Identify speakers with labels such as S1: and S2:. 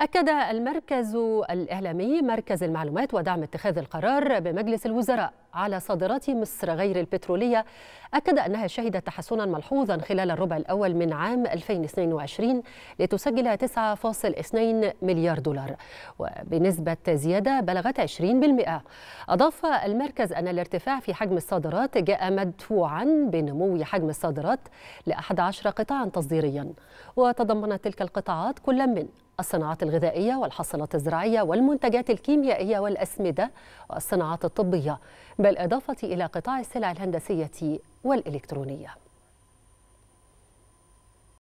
S1: أكد المركز الإعلامي مركز المعلومات ودعم اتخاذ القرار بمجلس الوزراء على صادرات مصر غير البترولية أكد أنها شهدت تحسنا ملحوظا خلال الربع الأول من عام 2022 لتسجل 9.2 مليار دولار وبنسبة زيادة بلغت 20% أضاف المركز أن الارتفاع في حجم الصادرات جاء مدفوعا بنمو حجم الصادرات ل 11 قطاعا تصديريا وتضمنت تلك القطاعات كل من الصناعات الغذائية والحصلات الزراعية والمنتجات الكيميائية والأسمدة والصناعات الطبية بالإضافة إلى قطاع السلع الهندسية والإلكترونية